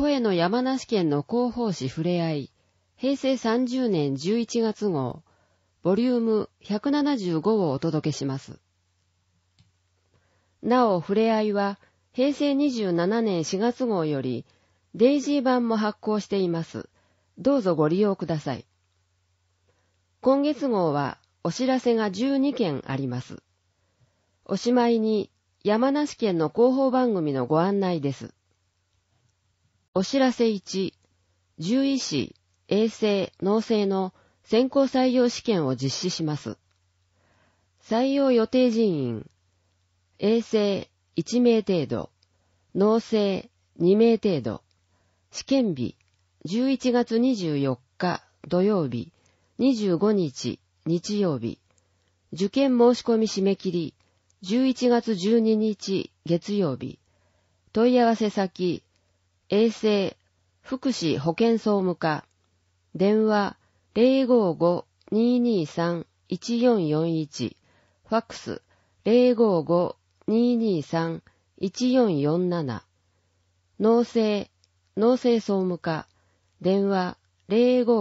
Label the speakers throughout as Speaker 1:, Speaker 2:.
Speaker 1: 声の山梨県の広報誌ふれあい、平成30年11月号、ボリューム175をお届けします。なお、ふれあいは、平成27年4月号より、デイジー版も発行しています。どうぞご利用ください。今月号は、お知らせが12件あります。おしまいに、山梨県の広報番組のご案内です。お知らせ1、獣医師、衛生、農政の先行採用試験を実施します。採用予定人員、衛生1名程度、農政2名程度、試験日11月24日土曜日、25日日曜日、受験申し込み締め切り11月12日月曜日、問い合わせ先衛生、福祉保健総務課、電話055-223-1441、ファックス055-223-1447、農政、農政総務課、電話055-223-1581、フ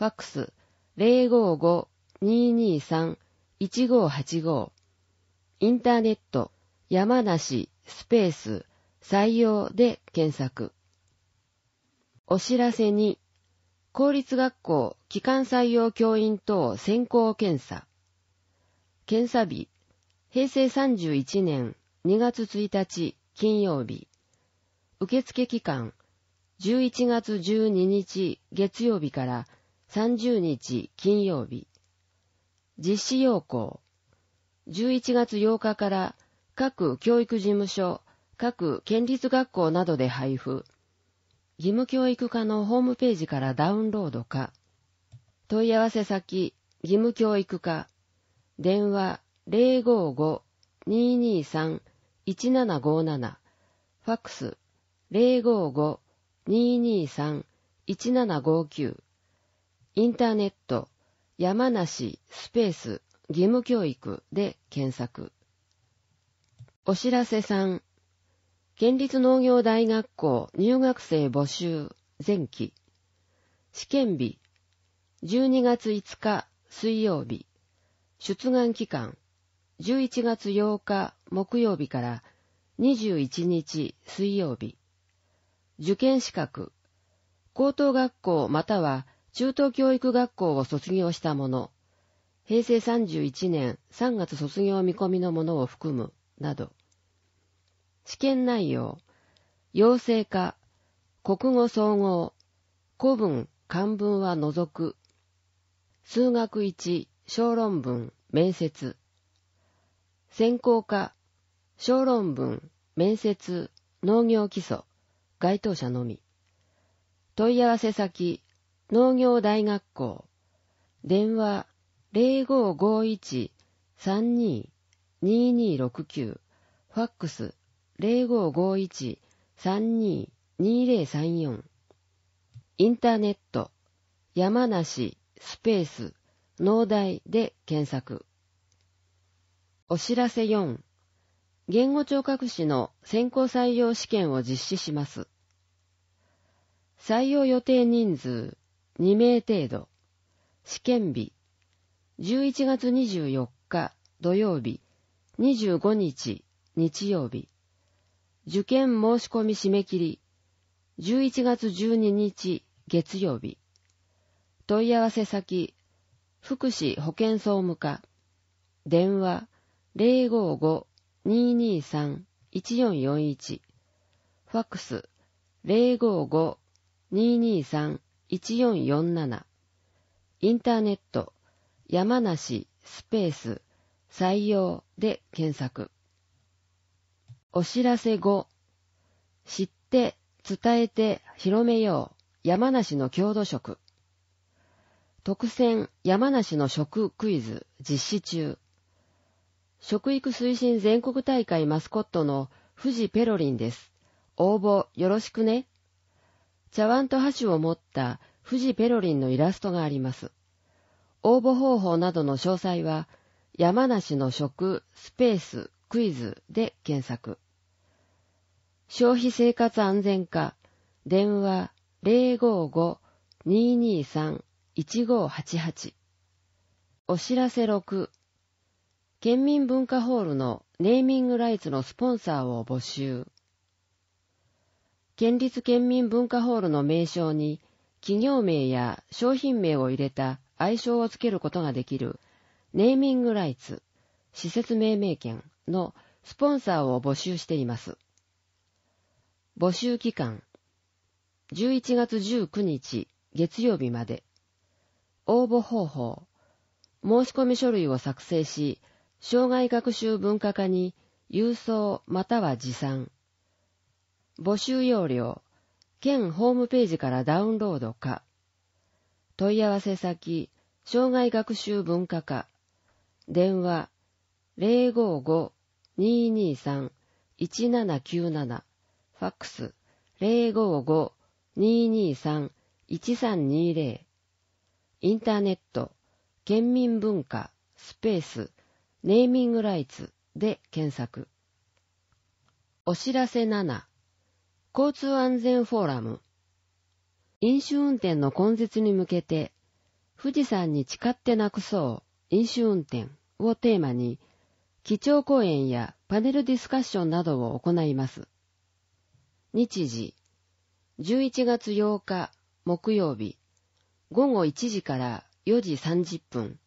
Speaker 1: ァックス055-223-1585、インターネット、山梨スペース採用で検索。お知らせに、公立学校機関採用教員等選考検査。検査日、平成31年2月1日金曜日。受付期間、11月12日月曜日から30日金曜日。実施要項、11月8日から各教育事務所、各県立学校などで配布、義務教育課のホームページからダウンロードか、問い合わせ先、義務教育課、電話055-223-1757、ファックス055-223-1759、インターネット、山梨スペース義務教育で検索。お知らせ3。県立農業大学校入学生募集前期。試験日。12月5日水曜日。出願期間。11月8日木曜日から21日水曜日。受験資格。高等学校または中等教育学校を卒業した者。平成31年3月卒業見込みのものを含む、など。試験内容、養成化、国語総合、古文、漢文は除く、数学1、小論文、面接、専攻化、小論文、面接、農業基礎、該当者のみ、問い合わせ先、農業大学校、電話0551-32-2269、ファックス0551-322034インターネット山梨スペース農大で検索お知らせ4言語聴覚士の先行採用試験を実施します採用予定人数2名程度試験日11月24日土曜日25日日曜日受験申し込み締め切り、11月12日月曜日。問い合わせ先、福祉保健総務課。電話、055-223-1441。ファックス、055-223-1447。インターネット、山梨、スペース、採用で検索。お知らせ後、知って、伝えて、広めよう、山梨の郷土食。特選山梨の食クイズ実施中。食育推進全国大会マスコットの富士ペロリンです。応募よろしくね。茶碗と箸を持った富士ペロリンのイラストがあります。応募方法などの詳細は、山梨の食スペースクイズで検索。消費生活安全課、電話055-223-1588。お知らせ6、県民文化ホールのネーミングライツのスポンサーを募集。県立県民文化ホールの名称に企業名や商品名を入れた愛称をつけることができるネーミングライツ、施設命名権のスポンサーを募集しています。募集期間、11月19日月曜日まで。応募方法、申し込み書類を作成し、障害学習文化課に郵送または持参。募集要領、県ホームページからダウンロードか。問い合わせ先、障害学習文化課。電話、055-223-1797。ファックス055-223-1320インターネット県民文化スペースネーミングライツで検索お知らせ7交通安全フォーラム飲酒運転の根絶に向けて富士山に誓ってなくそう飲酒運転をテーマに基調講演やパネルディスカッションなどを行います。日時、11月8日木曜日、午後1時から4時30分、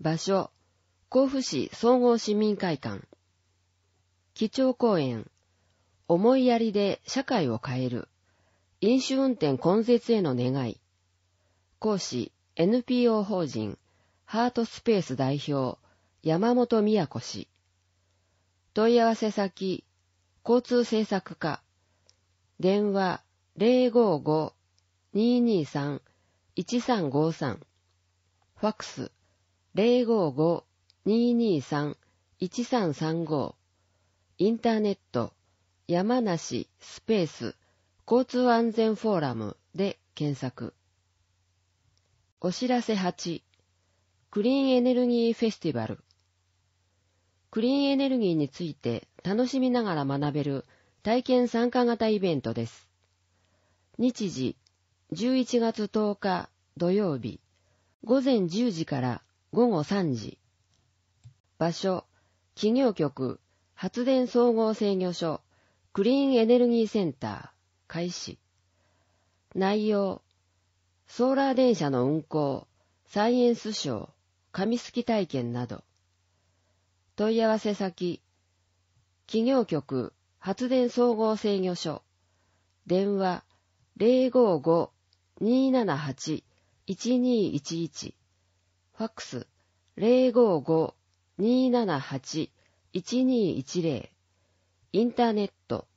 Speaker 1: 場所、甲府市総合市民会館、基調講演、思いやりで社会を変える、飲酒運転根絶への願い、講師、NPO 法人、ハートスペース代表、山本都氏。問い合わせ先、交通政策課、電話055-223-1353ファックス055-223-1335インターネット山梨スペース交通安全フォーラムで検索お知らせ8クリーンエネルギーフェスティバルクリーンエネルギーについて楽しみながら学べる体験参加型イベントです。日時、11月10日土曜日、午前10時から午後3時。場所、企業局、発電総合制御所、クリーンエネルギーセンター、開始。内容、ソーラー電車の運行、サイエンスショー、紙すき体験など。問い合わせ先、企業局、発電総合制御所、電話055-278-1211、ファックス055-278-1210、インターネット、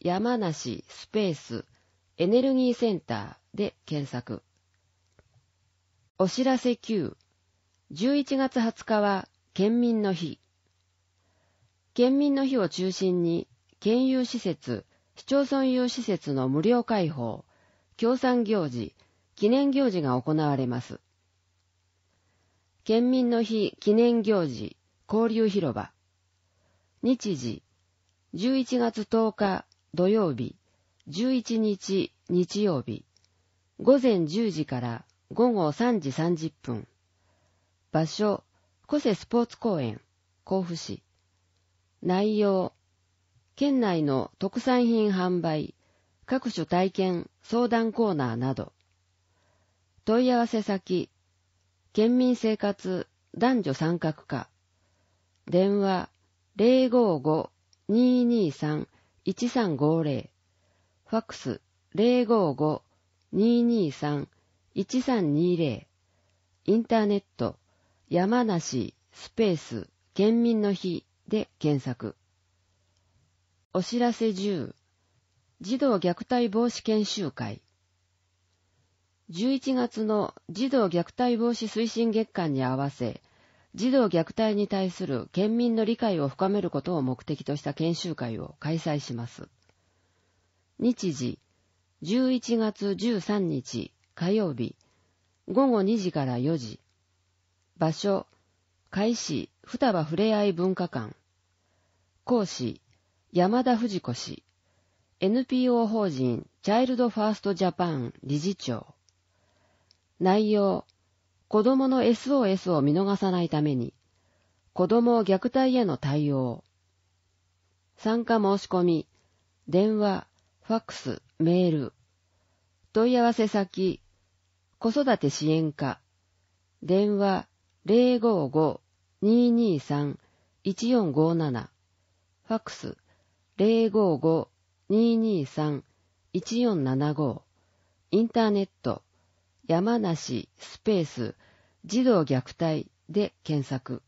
Speaker 1: 山梨スペース、エネルギーセンターで検索。お知らせ9、11月20日は県民の日。県民の日を中心に県有施設、市町村有施設の無料開放、協賛行事、記念行事が行われます。県民の日記念行事、交流広場。日時、11月10日土曜日、11日日曜日、午前10時から午後3時30分。場所、古瀬スポーツ公園、甲府市。内容、県内の特産品販売、各種体験、相談コーナーなど、問い合わせ先、県民生活男女参画課、電話055-223-1350、ファックス055-223-1320、インターネット、山梨スペース県民の日で検索。お知らせ10、児童虐待防止研修会。11月の児童虐待防止推進月間に合わせ、児童虐待に対する県民の理解を深めることを目的とした研修会を開催します。日時、11月13日火曜日、午後2時から4時。場所、開始、双葉ふれあい文化館。講師、山田藤子氏、NPO 法人チャイルドファーストジャパン理事長。内容、子供の SOS を見逃さないために、子供を虐待への対応。参加申し込み、電話、ファックス、メール。問い合わせ先、子育て支援課。電話、055-223-1457。ファックス、055-223-1475インターネット山梨スペース児童虐待で検索。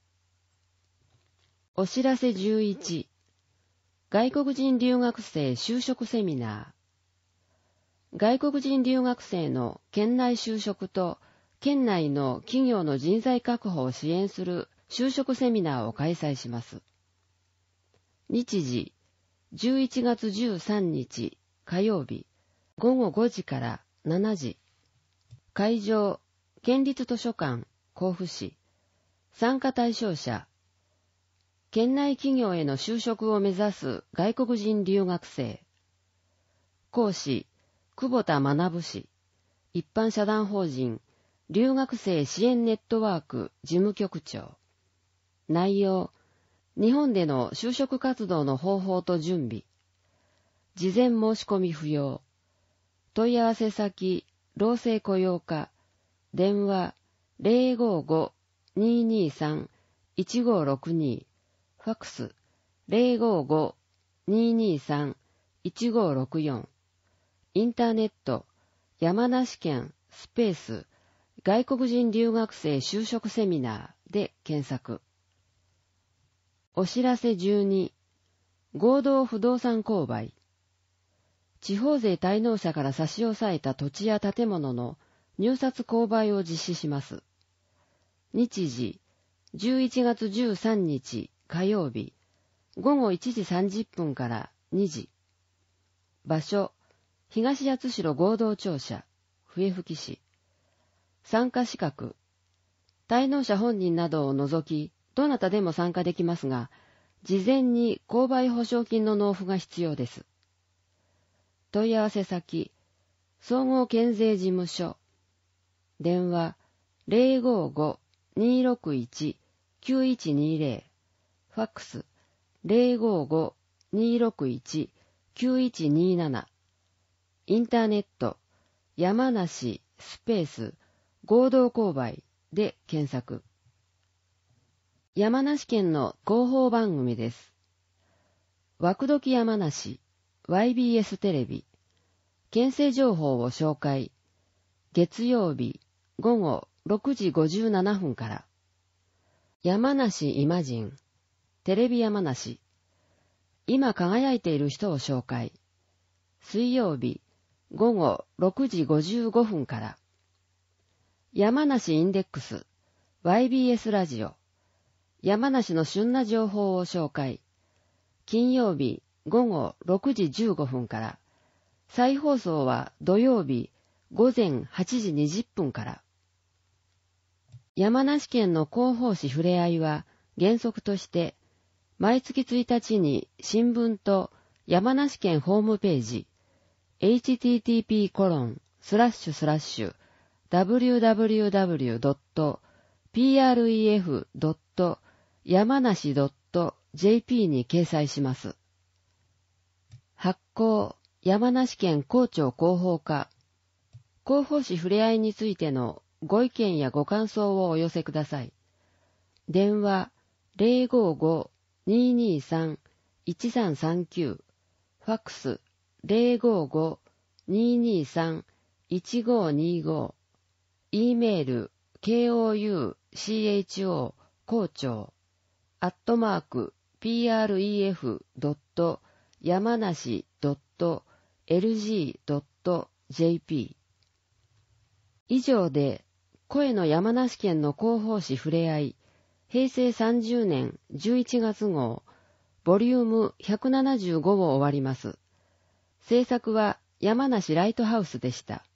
Speaker 1: お知らせ11外国人留学生就職セミナー外国人留学生の県内就職と県内の企業の人材確保を支援する就職セミナーを開催します。日時11月13日火曜日午後5時から7時会場県立図書館甲府市参加対象者県内企業への就職を目指す外国人留学生講師久保田学氏一般社団法人留学生支援ネットワーク事務局長内容日本での就職活動の方法と準備。事前申し込み不要。問い合わせ先、老生雇用課。電話055-223-1562。ファクス055-223-1564。インターネット、山梨県スペース外国人留学生就職セミナーで検索。お知らせ12、合同不動産購買。地方税滞納者から差し押さえた土地や建物の入札購買を実施します。日時、11月13日火曜日、午後1時30分から2時。場所、東八代合同庁舎、笛吹市。参加資格、滞納者本人などを除き、どなたでも参加できますが、事前に購買保証金の納付が必要です。問い合わせ先、総合県税事務所、電話055-261-9120、ファックス055-261-9127、インターネット、山梨スペース合同購買で検索。山梨県の広報番組です。枠時山梨 YBS テレビ県政情報を紹介月曜日午後6時57分から山梨イマジンテレビ山梨今輝いている人を紹介水曜日午後6時55分から山梨インデックス YBS ラジオ山梨の旬な情報を紹介。金曜日午後6時15分から、再放送は土曜日午前8時20分から。山梨県の広報誌ふれあいは原則として、毎月1日に新聞と山梨県ホームページ、http www.pref.com 山梨 .jp に掲載します。発行、山梨県校長広報課、広報誌ふれあいについてのご意見やご感想をお寄せください。電話055-223-1339ファックス055-223-1525 e メール k o u c h o 校長アットマーク、pref. y a a m n h i .lg.jp 以上で、声の山梨県の広報誌ふれあい、平成30年11月号、ボリューム175を終わります。制作は山梨ライトハウスでした。